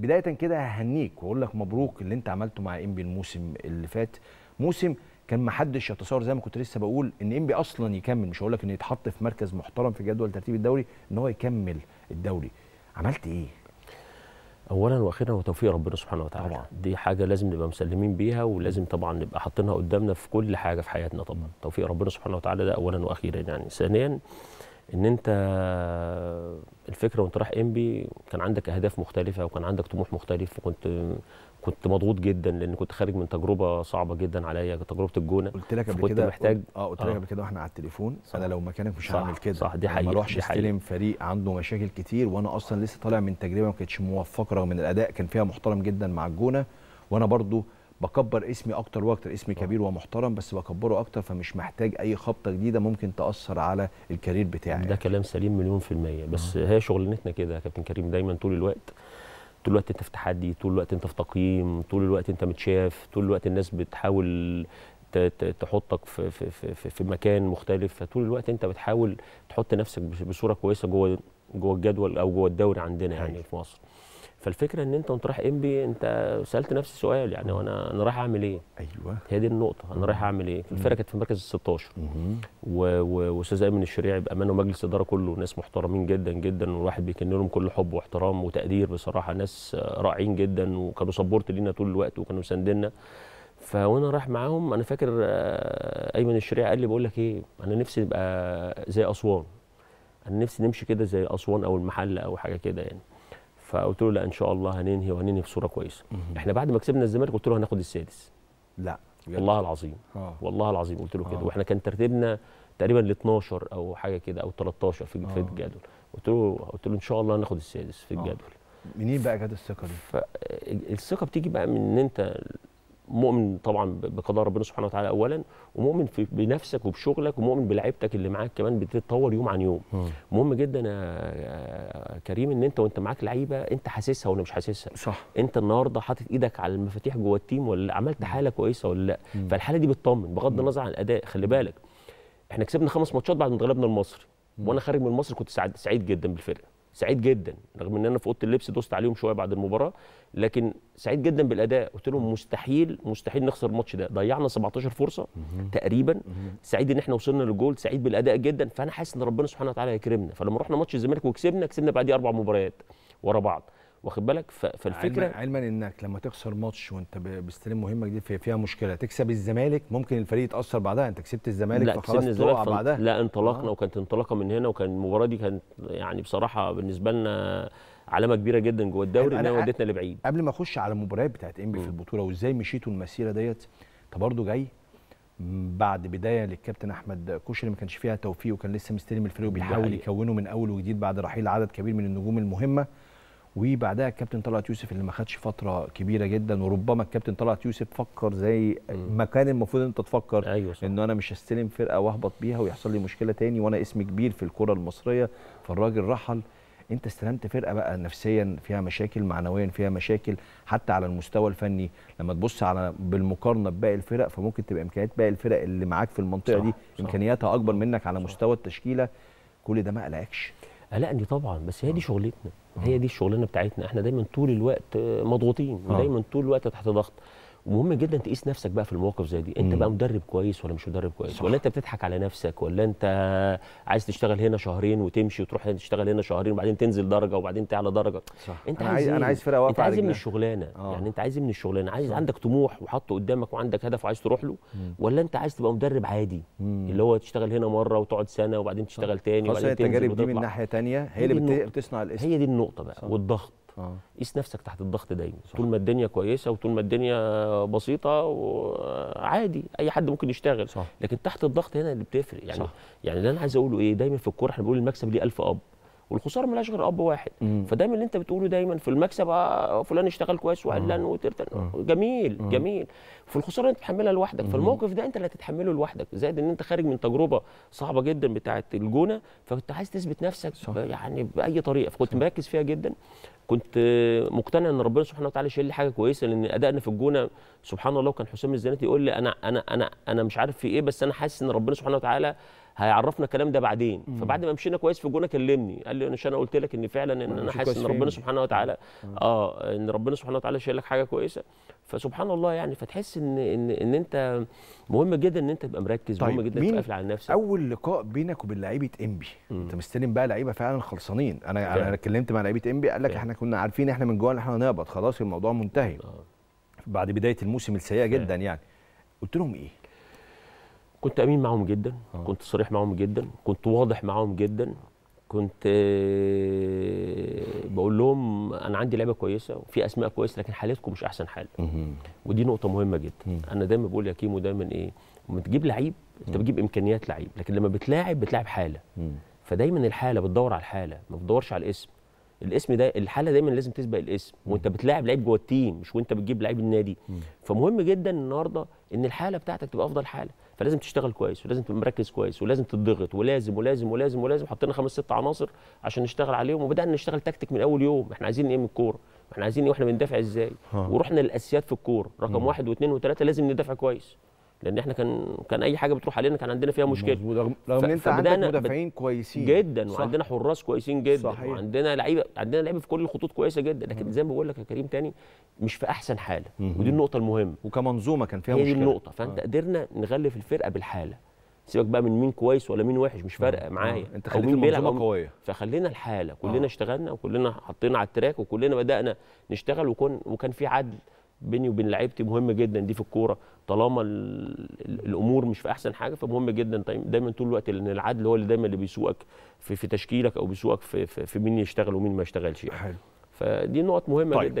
بدايه كده ههنيك واقول لك مبروك اللي انت عملته مع انبي الموسم اللي فات موسم كان ما حدش يتصور زي ما كنت لسه بقول ان انبي اصلا يكمل مش هقول لك انه يتحط في مركز محترم في جدول ترتيب الدوري ان هو يكمل الدوري عملت ايه اولا واخيرا هو توفيق ربنا سبحانه وتعالى طبعا. دي حاجه لازم نبقى مسلمين بيها ولازم طبعا نبقى حاطينها قدامنا في كل حاجه في حياتنا طبعا توفيق ربنا سبحانه وتعالى ده اولا واخيرا يعني ثانيا ان انت الفكره وانت رايح انبي كان عندك اهداف مختلفه وكان عندك طموح مختلف وكنت كنت مضغوط جدا لان كنت خارج من تجربه صعبه جدا عليا تجربه الجونه قلت لك قبل كده محتاج اه قلت لك آه. قبل كده واحنا على التليفون صح. انا لو مكانك مش هعمل كده صح دي حقيقه ما اروحش استلم فريق عنده مشاكل كتير وانا اصلا لسه طالع من تجربه ما كانتش موفقه رغم ان الاداء كان فيها محترم جدا مع الجونه وانا برضو بكبر اسمي اكتر واكتر اسمي كبير ومحترم بس بكبره اكتر فمش محتاج اي خبطه جديده ممكن تاثر على الكارير بتاعي ده يعني. كلام سليم مليون في الميه بس أوه. هي شغلنتنا كده يا كابتن كريم دايما طول الوقت طول الوقت انت في تحدي طول الوقت انت في تقييم طول الوقت انت متشاف طول الوقت الناس بتحاول تحطك في في في في مكان مختلف فطول الوقت انت بتحاول تحط نفسك بصوره كويسه جوه جوه الجدول او جوه الدوري عندنا يعني في مصر فالفكره ان انت وانت رايح ام بي انت سالت نفسي سؤال يعني وانا انا رايح اعمل ايه؟ ايوه هي دي النقطه انا رايح اعمل ايه؟ الفرقه كانت في المركز ال 16 واستاذ ايمن الشريعي بامانه ومجلس الاداره كله ناس محترمين جدا جدا والواحد بيكن لهم كل حب واحترام وتقدير بصراحه ناس رائعين جدا وكانوا سبورت لينا طول الوقت وكانوا مسانديننا فوانا رايح معاهم انا فاكر آه، ايمن الشريعي قال لي بقول لك ايه انا نفسي ابقى زي اسوان انا نفسي نمشي كده زي اسوان او المحله او حاجه كده يعني فقلت له لا ان شاء الله هننهي وهننهي بصوره كويسه احنا بعد ما كسبنا الزمالك قلت له هناخد السادس لا والله العظيم آه. والله العظيم قلت له كده آه. واحنا كان ترتيبنا تقريبا ل 12 او حاجه كده او 13 في آه. الجدول قلت له قلت له ان شاء الله هناخد السادس في آه. الجدول منين بقى جت الثقه دي؟ الثقه بتيجي بقى من ان انت مؤمن طبعا بقضاء ربنا سبحانه وتعالى اولا ومؤمن في بنفسك وبشغلك ومؤمن بلعيبتك اللي معاك كمان بتتطور يوم عن يوم م. مهم جدا يا كريم ان انت وانت معاك لعيبه انت حاسسها ولا مش حاسسها صح انت النهارده حاطط ايدك على المفاتيح جوه التيم ولا عملت حاله كويسه ولا لا فالحاله دي بتطمن بغض النظر عن الاداء خلي بالك احنا كسبنا خمس ماتشات بعد ما اتغلبنا المصري وانا خارج من مصر كنت سعيد جدا بالفرقه سعيد جدا رغم ان انا في اوضه اللبس دوست عليهم شويه بعد المباراه لكن سعيد جدا بالاداء قلت لهم مستحيل مستحيل نخسر الماتش ده ضيعنا 17 فرصه تقريبا سعيد ان احنا وصلنا للجول سعيد بالاداء جدا فانا حاسس ان ربنا سبحانه وتعالى هيكرمنا فلما رحنا ماتش الزمالك وكسبنا كسبنا بعديه اربع مباريات ورا بعض واخد بالك فالفكره علما, علما انك لما تخسر ماتش وانت بتستلم مهمه في فيها مشكله تكسب الزمالك ممكن الفريق يتاثر بعدها انت كسبت الزمالك لا فخلاص تقع بعدها لا انطلقنا آه. وكانت انطلاقه من هنا وكان المباراه دي كانت يعني بصراحه بالنسبه لنا علامه كبيره جدا جوه الدوري انها ودتنا لبعيد قبل ما اخش على المباريات بتاعت انبي في البطوله وازاي مشيتوا المسيره ديت انت برضه جاي بعد بدايه للكابتن احمد اللي ما كانش فيها توفيق وكان لسه مستلم الفريق وبيحاول يكونه من اول وجديد بعد رحيل عدد كبير من النجوم المهمه وبعدها الكابتن طلعت يوسف اللي ما خدش فتره كبيره جدا وربما الكابتن طلعت يوسف فكر زي ما كان المفروض انت تفكر أيوة صح. ان انا مش هستلم فرقه واهبط بيها ويحصل لي مشكله تاني وانا اسم كبير في الكره المصريه فالراجل رحل انت استلمت فرقه بقى نفسيا فيها مشاكل معنويا فيها مشاكل حتى على المستوى الفني لما تبص على بالمقارنه بباقي الفرق فممكن تبقى امكانيات باقي الفرق اللي معاك في المنطقه صح دي صح امكانياتها اكبر منك على صح مستوى التشكيله كل ده ما قلقكش قلقني طبعا بس هي دي آه. شغلتنا هي آه. دي الشغلانه بتاعتنا احنا دايما طول الوقت مضغوطين ودايما آه. طول الوقت تحت ضغط ومهم جدا تقيس نفسك بقى في المواقف زي دي انت م. بقى مدرب كويس ولا مش مدرب كويس صح. ولا انت بتضحك على نفسك ولا انت عايز تشتغل هنا شهرين وتمشي وتروح تشتغل هنا شهرين وبعدين تنزل درجه وبعدين تعلى درجه صح. انت أنا عايز انا عايز فرقه واقفه انت عايز من الشغلانه آه. يعني انت عايز من الشغلانه عايز صح. عندك طموح وحاطه قدامك وعندك هدف وعايز تروح له م. ولا انت عايز تبقى مدرب عادي م. اللي هو تشتغل هنا مره وتقعد سنه وبعدين تشتغل صح. تاني وبعدين تنزل التجارب دي من ناحيه ثانيه هي اللي بتصنع الاسم هي دي النقطه بقى والضغط اه قيس نفسك تحت الضغط دايما صح. طول ما الدنيا كويسه وطول ما الدنيا بسيطه وعادي اي حد ممكن يشتغل صح. لكن تحت الضغط هنا اللي بتفرق يعني صح. يعني اللي انا عايز اقوله ايه دايما في الكوره احنا بنقول المكسب ليه 1000 اب والخساره ملهاش غير اب واحد مم. فدايما اللي انت بتقوله دايما في المكسب آه، فلان اشتغل كويس وعلان آه. وترتن آه. جميل مم. جميل في الخساره انت بتحملها لوحدك فالموقف ده انت اللي هتتحمله لوحدك زائد ان انت خارج من تجربه صعبه جدا بتاعه الجونه فكنت عايز تثبت نفسك صح. يعني باي طريقه فكنت مركز فيها جدا كنت مقتنع ان ربنا سبحانه وتعالى شايل لي حاجه كويسه لان ادائنا في الجونه سبحان الله كان حسام الزناتي يقول لي انا انا انا انا مش عارف في ايه بس انا حاسس ان ربنا سبحانه وتعالى هيعرفنا الكلام ده بعدين مم. فبعد ما مشينا كويس في الجونه كلمني قال لي انا قلت لك ان فعلا ان انا حاسس ان ربنا سبحانه وتعالى اه ان ربنا سبحانه وتعالى شايل لك حاجه كويسه فسبحان الله يعني فتحس ان ان ان انت مهم جدا ان انت تبقى مركز طيب مهم جدا مين قافل على نفسك اول لقاء بينك وبين لعيبه انبي انت مستلم بقى لعيبه فعلا خلصانين انا انا اتكلمت مع لعيبه انبي قال لك احنا كنا عارفين احنا من جوه احنا هنهبط خلاص الموضوع منتهي آه. بعد بدايه الموسم السيئه جدا يعني قلت لهم ايه كنت امين معاهم جدا آه. كنت صريح معاهم جدا كنت واضح معاهم جدا كنت بقول لهم انا عندي لعيبه كويسه وفي اسماء كويسه لكن حالتكم مش احسن حال ودي نقطه مهمه جدا انا دايما بقول يا كيمو دايما ايه لما تجيب لعيب انت بتجيب امكانيات لعيب لكن لما بتلاعب بتلاعب حاله فدايما الحاله بتدور على الحاله ما بتدورش على الاسم الاسم ده الحاله دايما لازم تسبق الاسم وانت بتلاعب لعيب جوه التيم مش وانت بتجيب لعيب النادي فمهم جدا النهارده ان الحاله بتاعتك تبقى افضل حاله فلازم تشتغل كويس ولازم تبقى مركز كويس ولازم تتضغط ولازم ولازم ولازم ولازم حطينا خمس ست عناصر عشان نشتغل عليهم وبدانا نشتغل تكتيك من اول يوم احنا عايزين ايه من الكوره احنا عايزين ايه واحنا بندافع ازاي ورحنا للاساسيات في الكوره رقم واحد واثنين وثلاثه لازم ندافع كويس لان احنا كان كان اي حاجه بتروح علينا كان عندنا فيها مشكله مظبوط رغم ان انت عندك مدافعين كويسين جدا صح. وعندنا حراس كويسين جدا صحيح. وعندنا لعيبه عندنا لعيبه في كل الخطوط كويسه جدا لكن زي ما بقول لك يا كريم تاني مش في احسن حاله مم. ودي النقطه المهمه وكمنظومه كان فيها هي مشكله دي النقطه فانت آه. قدرنا نغلف الفرقه بالحاله سيبك بقى من مين كويس ولا مين وحش مش فارقه آه. آه. معايا انت خليت المنظومه قويه فخلينا الحاله كلنا آه. اشتغلنا وكلنا حطينا على التراك وكلنا بدانا نشتغل وكن وكان في عدل بيني وبين لعيبتي مهم جدا دي في الكوره طالما الامور مش في احسن حاجه فمهم جدا طيب، دايما طول الوقت لان العدل هو اللي دايما اللي بيسوقك في, في تشكيلك او بيسوقك في, في, في مين يشتغل ومين ما يشتغلش يعني. حلو فدي نقط مهمه طيب. جدا يعني.